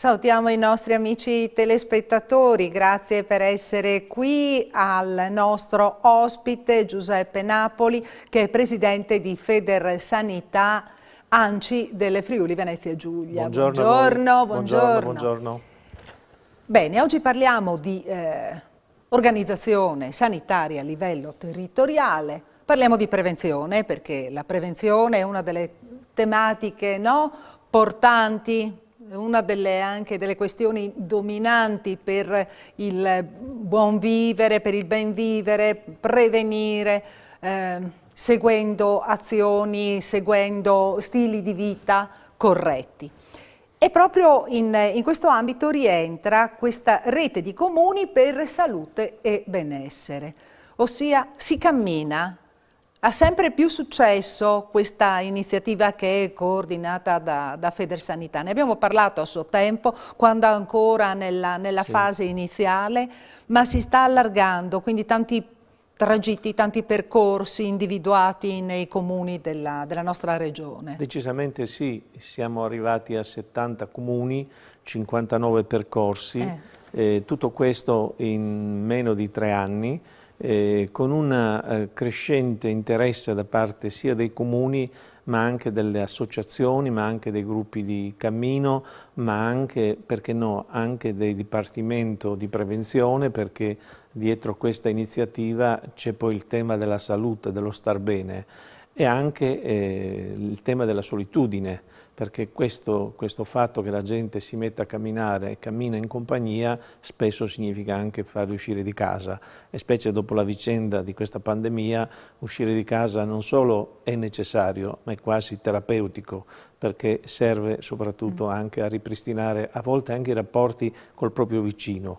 Salutiamo i nostri amici telespettatori, grazie per essere qui al nostro ospite Giuseppe Napoli che è presidente di Feder Sanità Anci delle Friuli Venezia Giulia. Buongiorno, buongiorno, buongiorno. buongiorno. Bene, oggi parliamo di eh, organizzazione sanitaria a livello territoriale, parliamo di prevenzione perché la prevenzione è una delle tematiche no, portanti una delle, anche delle questioni dominanti per il buon vivere, per il ben vivere, prevenire, eh, seguendo azioni, seguendo stili di vita corretti. E proprio in, in, questo ambito rientra questa rete di comuni per salute e benessere, ossia si cammina ha sempre più successo questa iniziativa che è coordinata da, da Federsanità. Ne abbiamo parlato a suo tempo, quando ancora nella, nella sì. fase iniziale, ma si sta allargando, quindi tanti tragitti, tanti percorsi individuati nei comuni della, della nostra regione. Decisamente sì, siamo arrivati a 70 comuni, 59 percorsi, eh. Eh, tutto questo in meno di tre anni eh, con un eh, crescente interesse da parte sia dei comuni ma anche delle associazioni, ma anche dei gruppi di cammino, ma anche, perché no, anche del Dipartimento di Prevenzione, perché dietro questa iniziativa c'è poi il tema della salute, dello star bene e anche eh, il tema della solitudine, perché questo, questo, fatto che la gente si metta a camminare e cammina in compagnia spesso significa anche farli uscire di casa e specie dopo la vicenda di questa pandemia uscire di casa non solo è necessario ma è quasi terapeutico perché serve soprattutto mm. anche a ripristinare a volte anche i rapporti col proprio vicino.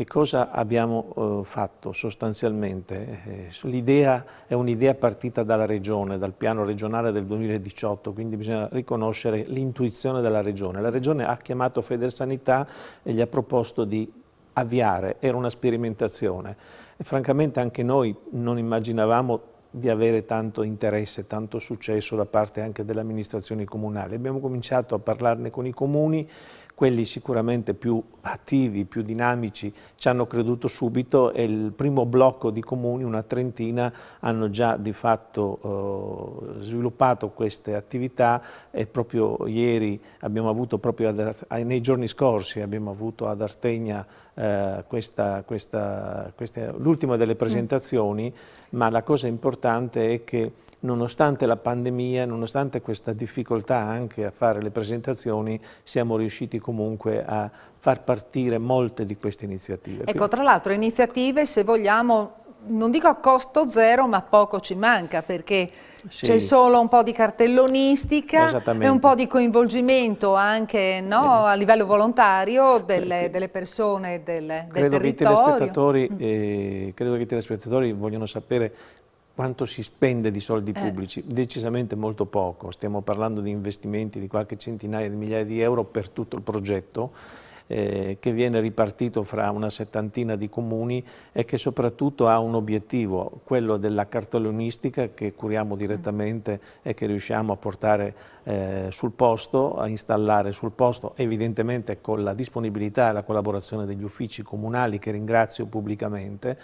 Che cosa abbiamo eh, fatto sostanzialmente? Eh, L'idea è un'idea partita dalla Regione, dal piano regionale del 2018, quindi bisogna riconoscere l'intuizione della Regione. La Regione ha chiamato Federsanità e gli ha proposto di avviare, era una sperimentazione. E francamente anche noi non immaginavamo di avere tanto interesse, tanto successo da parte anche delle amministrazioni comunali. Abbiamo cominciato a parlarne con i comuni, quelli sicuramente più attivi, più dinamici, ci hanno creduto subito e il primo blocco di comuni, una trentina, hanno già di fatto eh, sviluppato queste attività e proprio ieri abbiamo avuto, proprio ad, nei giorni scorsi, abbiamo avuto ad Artegna eh, questa, questa, questa l'ultima delle mm. presentazioni, mm. ma la cosa importante è che nonostante la pandemia, nonostante questa difficoltà anche a fare le presentazioni, siamo riusciti comunque a far partire molte di queste iniziative. Ecco, tra l'altro iniziative, se vogliamo, non dico a costo zero, ma poco ci manca perché sì. c'è solo un po' di cartellonistica e un po' di coinvolgimento anche no, a livello volontario delle, delle persone del, del credo territorio. Che i telespettatori, mm. eh, credo che i telespettatori vogliono sapere quanto si spende di soldi eh. pubblici? Eh. Decisamente molto poco, stiamo parlando di investimenti di qualche centinaia di migliaia di euro per tutto il progetto eh, che viene ripartito fra una settantina di comuni e che soprattutto ha un obiettivo, quello della cartellonistica che curiamo mm. direttamente e che riusciamo a portare eh, sul posto, a installare sul posto, evidentemente con la disponibilità e la collaborazione degli uffici comunali che ringrazio pubblicamente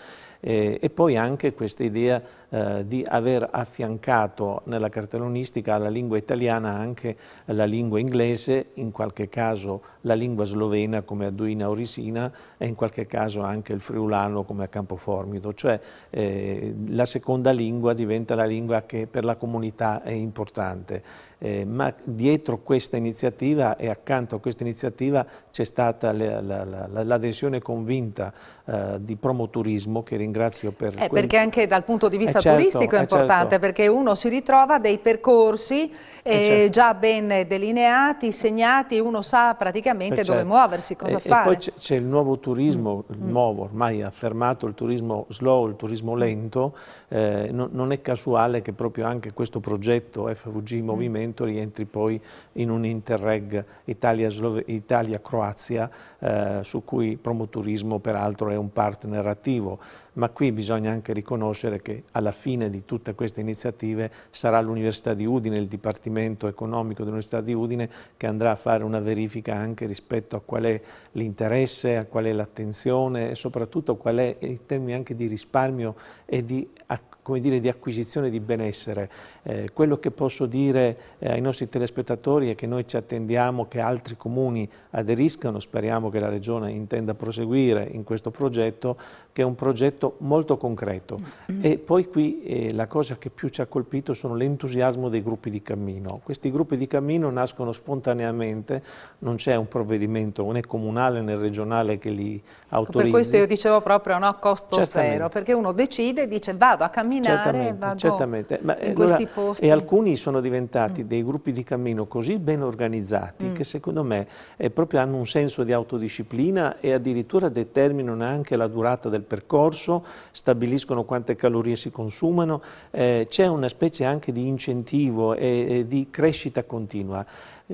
eh, e poi anche questa idea eh, di aver affiancato nella cartellonistica alla lingua italiana anche la lingua inglese, in qualche caso la lingua slovena come a Duina Orisina e in qualche caso anche il friulano come a Campoformido, cioè eh, la seconda lingua diventa la lingua che per la comunità è importante eh, ma dietro questa iniziativa e accanto a questa iniziativa c'è stata l'adesione convinta eh, di Promoturismo che ringrazio per... Eh, quel... Perché anche dal punto di vista eh certo, turistico è eh, certo. importante certo. perché uno si ritrova dei percorsi eh, eh, certo. già ben delineati, segnati, uno sa praticamente dove certo. muoversi, cosa fare. E poi c'è il nuovo turismo, mm. il mm. nuovo ormai affermato, il turismo slow, il turismo mm. lento, non, non è casuale che proprio anche questo progetto FVG mm. Movimento mm momento rientri poi in un interreg Italia-Croazia eh, su cui Promoturismo peraltro è un partner attivo, ma qui bisogna anche riconoscere che alla fine di tutte queste iniziative sarà l'Università di Udine, il Dipartimento Economico dell'Università di Udine che andrà a fare una verifica anche rispetto a qual è l'interesse, a qual è l'attenzione e soprattutto qual è in termini anche di risparmio e di accoglienza come dire, di acquisizione di benessere. Eh, quello che posso dire eh, ai nostri telespettatori è che noi ci attendiamo che altri comuni aderiscano, speriamo che la Regione intenda proseguire in questo progetto, che è un progetto molto concreto. Mm. E poi qui eh, la cosa che più ci ha colpito sono l'entusiasmo dei gruppi di cammino. Questi gruppi di cammino nascono spontaneamente, non c'è un provvedimento né comunale né regionale che li autorizzi. Per questo io dicevo proprio no, costo Certamente. zero, perché uno decide e dice vado a camminare camminare certamente, vado certamente. Ma, in eh, allora, questi posti. E alcuni sono diventati mm. dei gruppi di cammino così ben organizzati mm. che secondo me eh, proprio hanno un senso di autodisciplina e addirittura determinano anche la durata del percorso, stabiliscono quante calorie si consumano, eh, c'è una specie anche di incentivo e, e di crescita continua.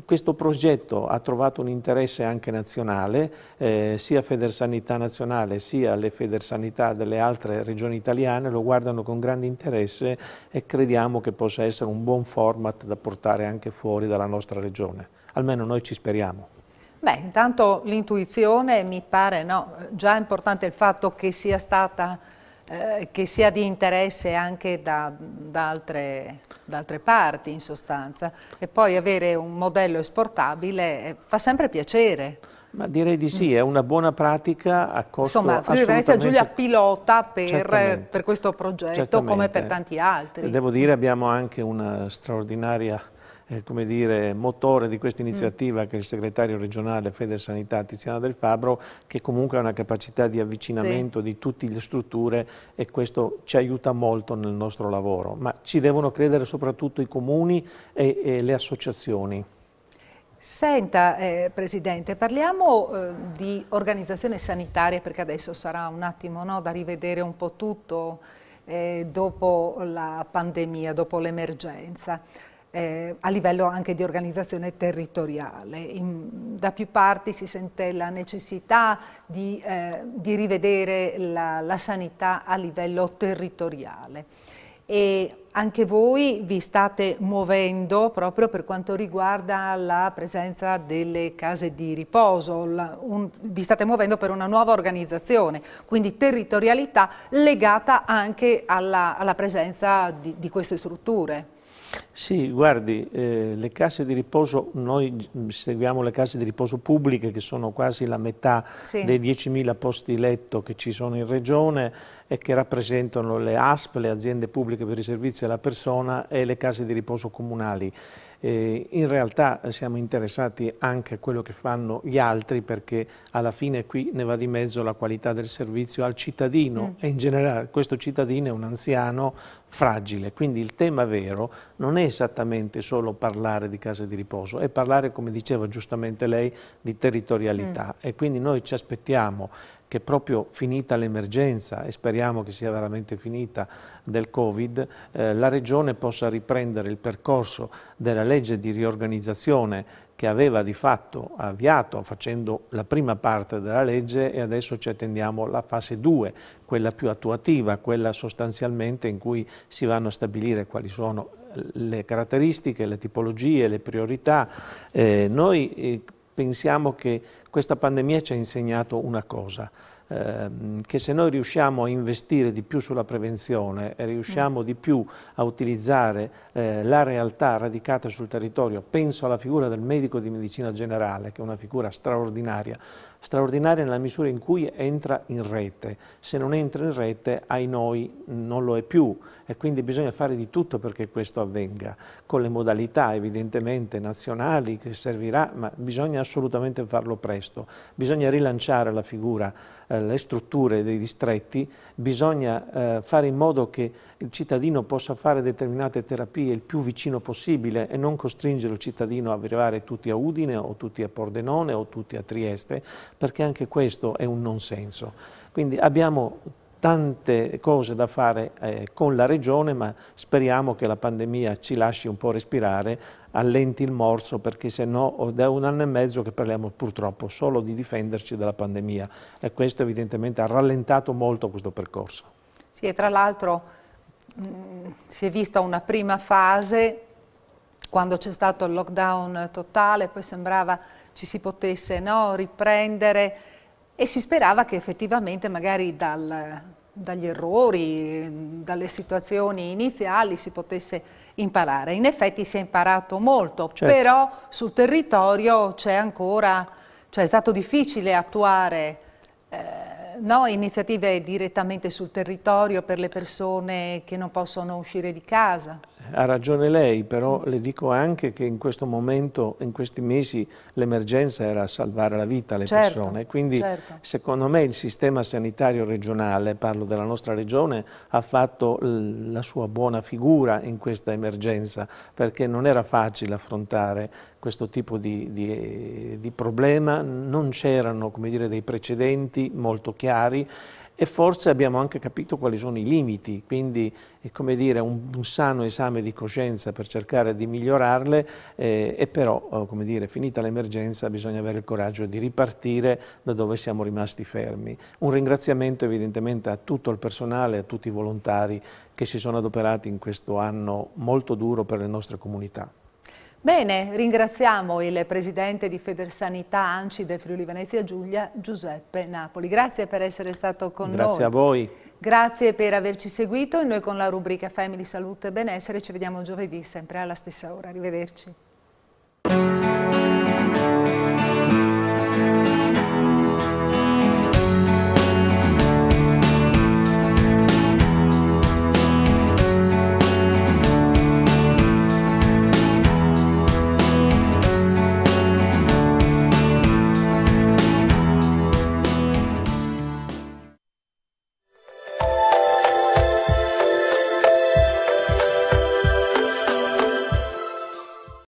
Questo progetto ha trovato un interesse anche nazionale, eh, sia Federsanità nazionale sia le Federsanità delle altre regioni italiane lo guardano con grande interesse e crediamo che possa essere un buon format da portare anche fuori dalla nostra regione. Almeno noi ci speriamo. Beh, intanto l'intuizione mi pare no, già importante il fatto che sia stata eh, che sia di interesse anche da, da, altre, da, altre, parti in sostanza e poi avere un modello esportabile eh, fa sempre piacere. Ma direi di sì, è una buona pratica a costo Insomma, Friuli Venezia Giulia pilota per, per questo progetto Certamente. come per tanti altri. Devo dire abbiamo anche una straordinaria eh, come dire, motore di questa mm. iniziativa mm. che è il segretario regionale Fede Sanità Tiziana Del Fabro, che comunque ha una capacità di avvicinamento sì. di tutte le strutture e questo ci aiuta molto nel nostro lavoro, ma ci devono credere soprattutto i comuni e, e le associazioni. Senta, eh, Presidente, parliamo eh, di organizzazione sanitaria perché adesso sarà un attimo no, da rivedere un po' tutto eh, dopo la pandemia, dopo l'emergenza eh, a livello anche di organizzazione territoriale. In, da più parti si sente la necessità di, eh, di rivedere la, la sanità a livello territoriale e anche voi vi state muovendo proprio per quanto riguarda la presenza delle case di riposo, la, un, vi state muovendo per una nuova organizzazione, quindi territorialità legata anche alla, alla presenza di, di queste strutture. Sì, guardi, eh, le casse di riposo, noi mm, seguiamo le casse di riposo pubbliche che sono quasi la metà sì. dei 10.000 posti letto che ci sono in regione e che rappresentano le ASP, le aziende pubbliche per i servizi alla persona e le case di riposo comunali eh, in realtà siamo interessati anche a quello che fanno gli altri perché alla fine qui ne va di mezzo la qualità del servizio al cittadino mm. e in generale questo cittadino è un anziano fragile, quindi il tema vero non è esattamente solo parlare di case di riposo, è parlare, come diceva giustamente lei, di territorialità mm. e quindi noi ci aspettiamo che proprio finita l'emergenza, e speriamo che sia veramente finita, del Covid, eh, la Regione possa riprendere il percorso della legge di riorganizzazione che aveva di fatto avviato facendo la prima parte della legge e adesso ci attendiamo la fase 2, quella più attuativa, quella sostanzialmente in cui si vanno a stabilire quali sono le caratteristiche, le tipologie, le priorità. Eh, noi eh, pensiamo che questa pandemia ci ha insegnato una cosa, ehm, che se noi riusciamo a investire di più sulla prevenzione e riusciamo di più a utilizzare eh, la realtà radicata sul territorio, penso alla figura del medico di medicina generale, che è una figura straordinaria, straordinaria nella misura in cui entra in rete, se non entra in rete ai noi non lo è più e quindi bisogna fare di tutto perché questo avvenga, con le modalità evidentemente nazionali che servirà, ma bisogna assolutamente farlo presto, bisogna rilanciare la figura, eh, le strutture dei distretti, bisogna eh, fare in modo che il cittadino possa fare determinate terapie il più vicino possibile e non costringere il cittadino a arrivare tutti a Udine o tutti a Pordenone o tutti a Trieste, perché anche questo è un non senso. Quindi abbiamo tante cose da fare eh, con la Regione, ma speriamo che la pandemia ci lasci un po' respirare, allenti il morso, perché se no da un anno e mezzo che parliamo purtroppo solo di difenderci dalla pandemia e questo evidentemente ha rallentato molto questo percorso. Sì, e tra l'altro mm, si è vista una prima fase quando c'è stato il lockdown totale, poi sembrava ci si potesse no, riprendere e si sperava che effettivamente magari dal, dagli errori, dalle situazioni iniziali si potesse imparare. In effetti si è imparato molto, certo. però sul territorio c'è ancora, cioè è stato difficile attuare eh, no, iniziative direttamente sul territorio per le persone che non possono uscire di casa ha ragione lei, però le dico anche che in questo momento, in questi mesi, l'emergenza era salvare la vita alle certo, persone. Quindi certo. secondo me il sistema sanitario regionale, parlo della nostra regione, ha fatto la sua buona figura in questa emergenza, perché non era facile affrontare questo tipo di, di, di problema, non c'erano dei precedenti molto chiari e forse abbiamo anche capito quali sono i limiti, quindi è come dire un, un sano esame di coscienza per cercare di migliorarle eh, e però, eh, come dire, finita l'emergenza bisogna avere il coraggio di ripartire da dove siamo rimasti fermi. Un ringraziamento evidentemente a tutto il personale, a tutti i volontari che si sono adoperati in questo anno molto duro per le nostre comunità. Bene, ringraziamo il presidente di Federsanità Anci del Friuli Venezia Giulia, Giuseppe Napoli. Grazie per essere stato con Grazie noi. Grazie a voi. Grazie per averci seguito e noi con la rubrica Family Salute e Benessere ci vediamo giovedì sempre alla stessa ora. Arrivederci.